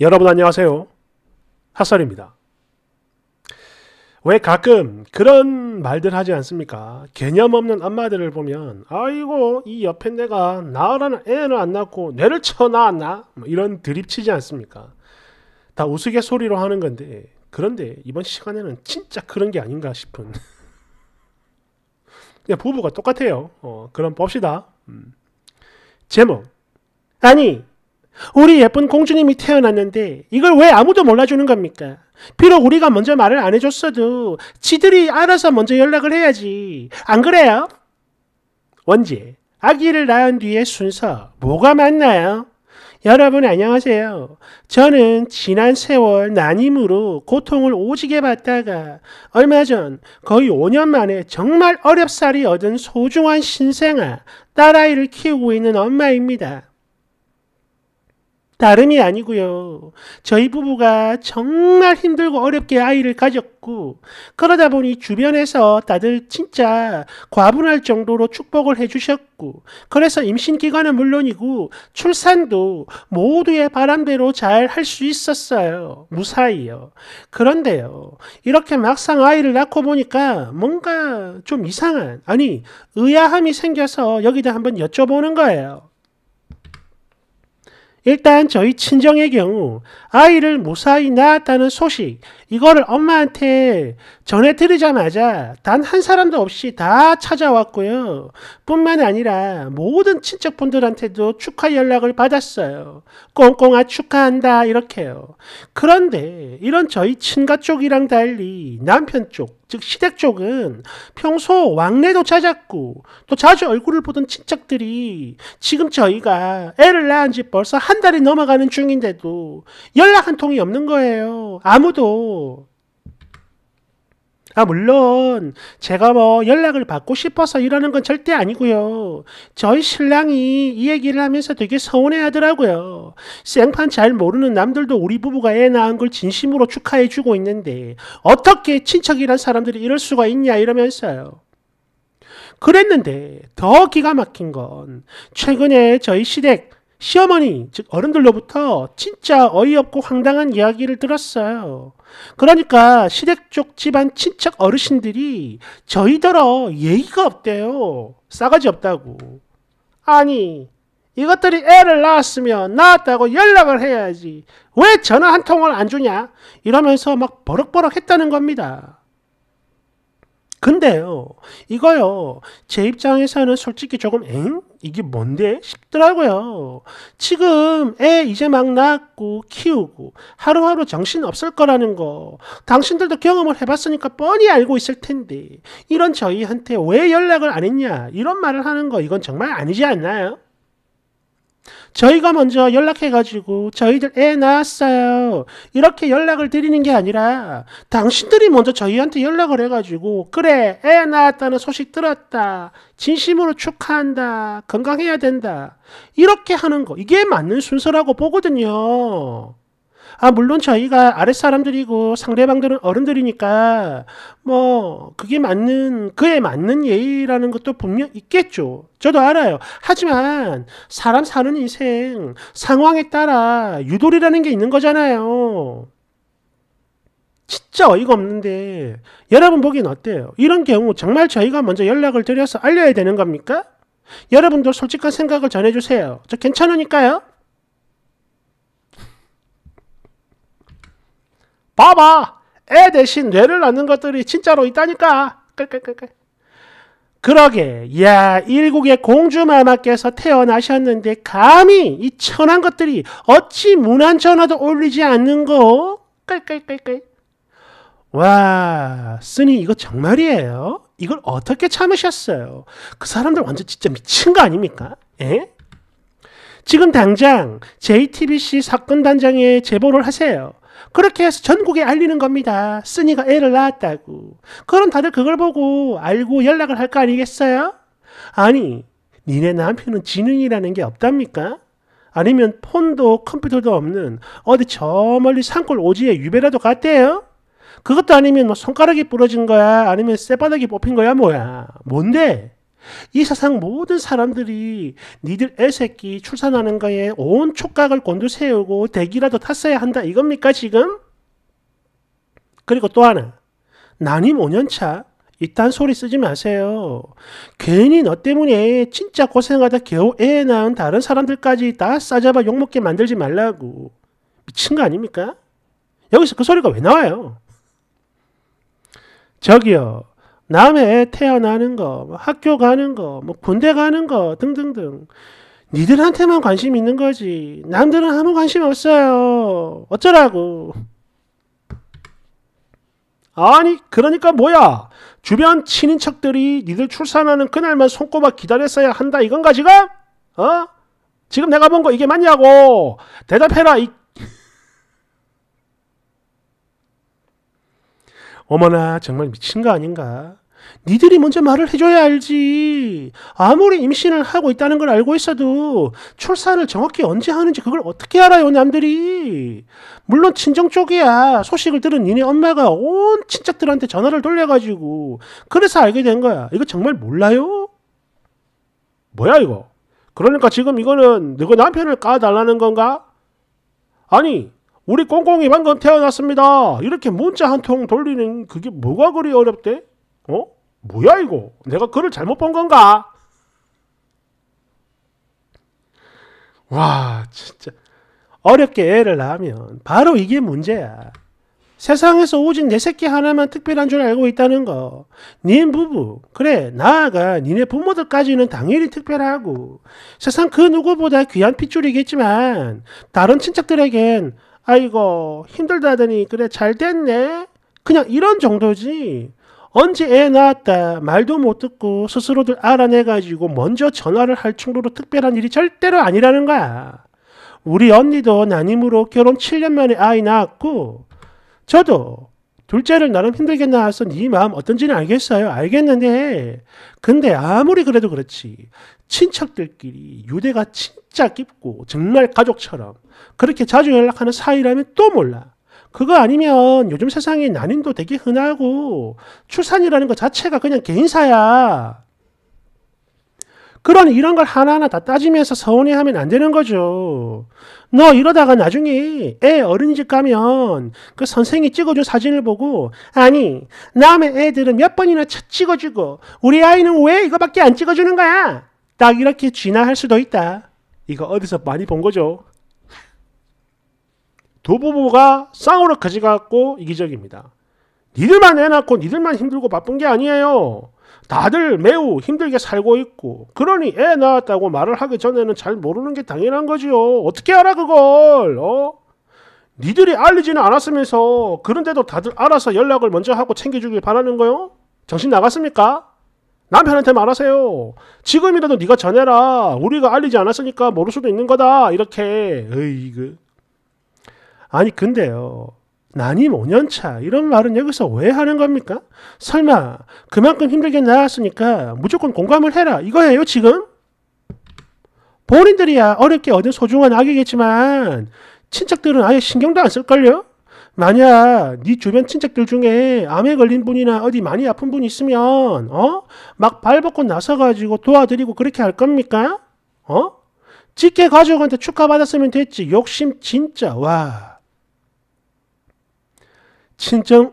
여러분 안녕하세요. 핫설입니다. 왜 가끔 그런 말들 하지 않습니까? 개념 없는 엄마들을 보면 아이고 이 옆에 내가 나으라는 애는 안 낳고 뇌를 쳐낳나뭐 이런 드립치지 않습니까? 다 우스갯소리로 하는 건데 그런데 이번 시간에는 진짜 그런 게 아닌가 싶은 부부가 똑같아요. 어, 그럼 봅시다. 음. 제목 아니 우리 예쁜 공주님이 태어났는데 이걸 왜 아무도 몰라주는 겁니까? 비록 우리가 먼저 말을 안 해줬어도 지들이 알아서 먼저 연락을 해야지. 안 그래요? 원지, 아기를 낳은 뒤의 순서 뭐가 맞나요? 여러분 안녕하세요. 저는 지난 세월 난임으로 고통을 오지게 받다가 얼마 전 거의 5년 만에 정말 어렵사리 얻은 소중한 신생아 딸아이를 키우고 있는 엄마입니다. 다름이 아니고요. 저희 부부가 정말 힘들고 어렵게 아이를 가졌고 그러다 보니 주변에서 다들 진짜 과분할 정도로 축복을 해주셨고 그래서 임신 기간은 물론이고 출산도 모두의 바람대로 잘 할 수 있었어요. 무사히요. 그런데요. 이렇게 막상 아이를 낳고 보니까 뭔가 좀 이상한 아니 의아함이 생겨서 여기다 한번 여쭤보는 거예요. 일단 저희 친정의 경우 아이를 무사히 낳았다는 소식 이거를 엄마한테 전해드리자마자 단 한 사람도 없이 다 찾아왔고요. 뿐만 아니라 모든 친척분들한테도 축하 연락을 받았어요. 꽁꽁아 축하한다 이렇게요. 그런데 이런 저희 친가 쪽이랑 달리 남편 쪽즉 시댁 쪽은 평소 왕래도 찾았고 또 자주 얼굴을 보던 친척들이 지금 저희가 애를 낳은 지 벌써 한 달이 넘어가는 중인데도 연락 한 통이 없는 거예요. 아무도 아, 물론 제가 뭐 연락을 받고 싶어서 이러는 건 절대 아니고요. 저희 신랑이 이 얘기를 하면서 되게 서운해하더라고요. 생판 잘 모르는 남들도 우리 부부가 애 낳은 걸 진심으로 축하해주고 있는데 어떻게 친척이란 사람들이 이럴 수가 있냐 이러면서요. 그랬는데 더 기가 막힌 건 최근에 저희 시댁 시어머니, 즉 어른들로부터 진짜 어이없고 황당한 이야기를 들었어요. 그러니까 시댁 쪽 집안 친척 어르신들이 저희더러 예의가 없대요. 싸가지 없다고. 아니, 이것들이 애를 낳았으면 낳았다고 연락을 해야지. 왜 전화 한 통을 안 주냐? 이러면서 막 버럭버럭 했다는 겁니다. 근데요, 이거요, 제 입장에서는 솔직히 조금, 엥? 이게 뭔데? 싶더라고요. 지금 애 이제 막낳고 키우고, 하루하루 정신 없을 거라는 거, 당신들도 경험을 해봤으니까 뻔히 알고 있을 텐데, 이런 저희한테 왜 연락을 안 했냐? 이런 말을 하는 거, 이건 정말 아니지 않나요? 저희가 먼저 연락해가지고 저희들 애 낳았어요. 이렇게 연락을 드리는 게 아니라 당신들이 먼저 저희한테 연락을 해가지고 그래 애 낳았다는 소식 들었다. 진심으로 축하한다. 건강해야 된다. 이렇게 하는 거 이게 맞는 순서라고 보거든요. 아, 물론 저희가 아랫사람들이고 상대방들은 어른들이니까 뭐 그게 맞는 그에 맞는 예의라는 것도 분명 있겠죠. 저도 알아요. 하지만 사람 사는 인생 상황에 따라 유도리라는 게 있는 거잖아요. 진짜 어이가 없는데 여러분 보기엔 어때요? 이런 경우 정말 저희가 먼저 연락을 드려서 알려야 되는 겁니까? 여러분도 솔직한 생각을 전해주세요. 저 괜찮으니까요. 봐봐. 애 대신 뇌를 낳는 것들이 진짜로 있다니까. 그러게 야 일국의 공주 마마께서 태어나셨는데 감히 이 천한 것들이 어찌 문안 전화도 올리지 않는고? 와 쓰니 이거 정말이에요? 이걸 어떻게 참으셨어요? 그 사람들 완전 진짜 미친 거 아닙니까? 에? 예? 지금 당장 JTBC 사건 단장에 제보를 하세요. 그렇게 해서 전국에 알리는 겁니다. 쓰니가 애를 낳았다고. 그럼 다들 그걸 보고 알고 연락을 할 거 아니겠어요? 아니, 니네 남편은 지능이라는 게 없답니까? 아니면 폰도 컴퓨터도 없는 어디 저 멀리 산골 오지에 유배라도 갔대요? 그것도 아니면 뭐 손가락이 부러진 거야? 아니면 쇠바닥이 뽑힌 거야? 뭐야? 뭔데? 이 세상 모든 사람들이 니들 애새끼 출산하는 거에 온 촉각을 곤두세우고 대기라도 탔어야 한다 이겁니까 지금? 그리고 또 하나 난임 5년차 이딴 소리 쓰지 마세요. 괜히 너 때문에 진짜 고생하다 겨우 애 낳은 다른 사람들까지 다 싸잡아 욕먹게 만들지 말라고. 미친 거 아닙니까? 여기서 그 소리가 왜 나와요? 저기요. 남해 태어나는 거, 뭐 학교 가는 거, 뭐 군대 가는 거 등등등. 니들한테만 관심 있는 거지. 남들은 아무 관심 없어요. 어쩌라고. 아니, 그러니까 뭐야? 주변 친인척들이 니들 출산하는 그날만 손꼽아 기다렸어야 한다 이건가 지금? 어? 지금 내가 본 거 이게 맞냐고 대답해라 이 어머나 정말 미친 거 아닌가? 니들이 먼저 말을 해줘야 알지. 아무리 임신을 하고 있다는 걸 알고 있어도 출산을 정확히 언제 하는지 그걸 어떻게 알아요, 남들이. 물론 친정 쪽이야. 소식을 들은 니네 엄마가 온 친척들한테 전화를 돌려가지고 그래서 알게 된 거야. 이거 정말 몰라요? 뭐야 이거? 그러니까 지금 이거는 너가 남편을 까달라는 건가? 아니 우리 꽁꽁이 방금 태어났습니다. 이렇게 문자 한 통 돌리는 그게 뭐가 그리 어렵대? 어? 뭐야 이거? 내가 글을 잘못 본 건가? 와 진짜 어렵게 애를 낳으면 바로 이게 문제야. 세상에서 오직 내 새끼 하나만 특별한 줄 알고 있다는 거. 닌 부부, 그래, 나아가 니네 부모들까지는 당연히 특별하고 세상 그 누구보다 귀한 핏줄이겠지만 다른 친척들에겐 아이고 힘들다 하더니 그래 잘 됐네 그냥 이런 정도지 언제 애 낳았다 말도 못 듣고 스스로들 알아내가지고 먼저 전화를 할 정도로 특별한 일이 절대로 아니라는 거야 우리 언니도 난임으로 결혼 7년 만에 아이 낳았고 저도 둘째를 나름 힘들게 낳아서 네 마음 어떤지는 알겠어요. 알겠는데 근데 아무리 그래도 그렇지 친척들끼리 유대가 친 진짜 깊고 정말 가족처럼 그렇게 자주 연락하는 사이라면 또 몰라. 그거 아니면 요즘 세상에 난임도 되게 흔하고 출산이라는 것 자체가 그냥 개인사야. 그런 이런 걸 하나하나 다 따지면서 서운해하면 안 되는 거죠. 너 이러다가 나중에 애 어린이집 가면 그 선생이 찍어준 사진을 보고 아니 남의 애들은 몇 번이나 찍어주고 우리 아이는 왜 이거밖에 안 찍어주는 거야? 딱 이렇게 진화할 수도 있다. 이거 어디서 많이 본 거죠. 두 부부가 쌍으로 가져갔고 이기적입니다. 니들만 해놨고 니들만 힘들고 바쁜 게 아니에요. 다들 매우 힘들게 살고 있고 그러니 애 낳았다고 말을 하기 전에는 잘 모르는 게 당연한 거지요. 어떻게 알아 그걸? 어? 니들이 알리지는 않았으면서 그런데도 다들 알아서 연락을 먼저 하고 챙겨주길 바라는 거요? 정신 나갔습니까? 남편한테 말하세요. 지금이라도 네가 전해라. 우리가 알리지 않았으니까 모를 수도 있는 거다. 이렇게. 으이그. 아니 근데요. 난임 5년차 뭐 이런 말은 여기서 왜 하는 겁니까? 설마 그만큼 힘들게 나왔으니까 무조건 공감을 해라 이거예요 지금? 본인들이야 어렵게 얻은 소중한 악이겠지만 친척들은 아예 신경도 안 쓸걸요? 만약 네 주변 친척들 중에 암에 걸린 분이나 어디 많이 아픈 분이 있으면 어? 막 발벗고 나서가지고 도와드리고 그렇게 할 겁니까? 어? 직계 가족한테 축하받았으면 됐지. 욕심 진짜 와. 친정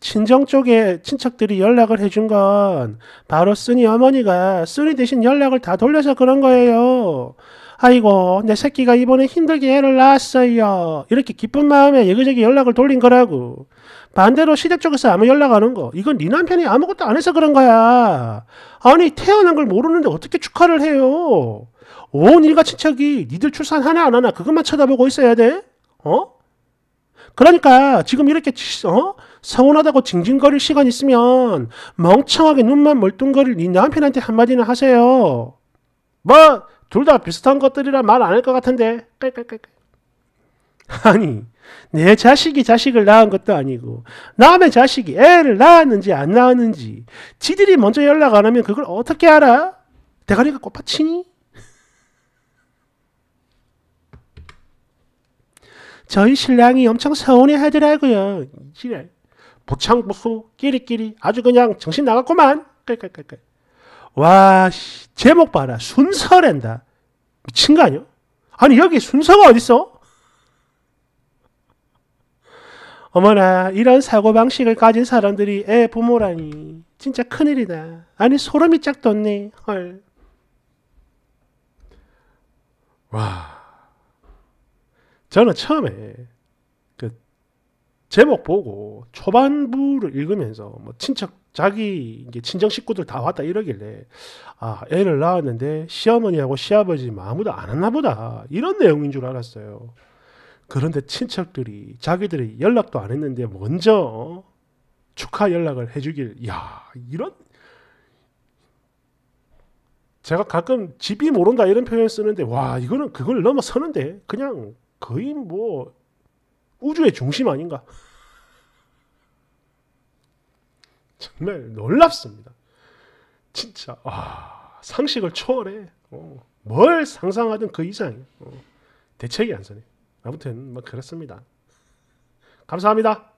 친정 쪽에 친척들이 연락을 해준 건 바로 쓰니 어머니가 쓰니 대신 연락을 다 돌려서 그런 거예요. 아이고 내 새끼가 이번에 힘들게 애를 낳았어요. 이렇게 기쁜 마음에 여기저기 연락을 돌린 거라고. 반대로 시댁 쪽에서 아무 연락 하는 거. 이건 네 남편이 아무것도 안 해서 그런 거야. 아니 태어난 걸 모르는데 어떻게 축하를 해요. 온 일가 친척이 니들 출산 하나 안 하나 그것만 쳐다보고 있어야 돼? 어? 그러니까 지금 이렇게 어? 서운하다고 징징거릴 시간 있으면 멍청하게 눈만 멀뚱거릴 네 남편한테 한마디는 하세요. 뭐 둘다 비슷한 것들이라 말 안 할 것 같은데 깔깔깔깔 아니 내 자식이 자식을 낳은 것도 아니고 남의 자식이 애를 낳았는지 안 낳았는지 지들이 먼저 연락 안 하면 그걸 어떻게 알아? 대가리가 꽃밭이니? 저희 신랑이 엄청 서운해 하더라고요. 지랄. 보창보수 끼리끼리 아주 그냥 정신 나갔구만. 깔깔깔깔. 와, 씨, 제목 봐라. 순서랜다. 미친 거 아니야? 아니, 여기 순서가 어딨어? 어머나, 이런 사고방식을 가진 사람들이 애 부모라니. 진짜 큰일이다. 아니, 소름이 짝 돋네. 헐. 와. 저는 처음에 그 제목 보고 초반부를 읽으면서 뭐 친척 자기 이제 친정 식구들 다 왔다 이러길래 아 애를 낳았는데 시어머니하고 시아버지 아무도 안 왔나 보다 이런 내용인 줄 알았어요. 그런데 친척들이 자기들이 연락도 안 했는데 먼저 어, 축하 연락을 해주길 야 이런 제가 가끔 집이 모른다 이런 표현 을 쓰는데 와 이거는 그걸 넘어서는데 그냥 거의 뭐 우주의 중심 아닌가 정말 놀랍습니다. 진짜 아, 상식을 초월해. 어, 뭘 상상하던 그이상 어, 대책이 안 서네. 아무튼 뭐 그렇습니다. 감사합니다.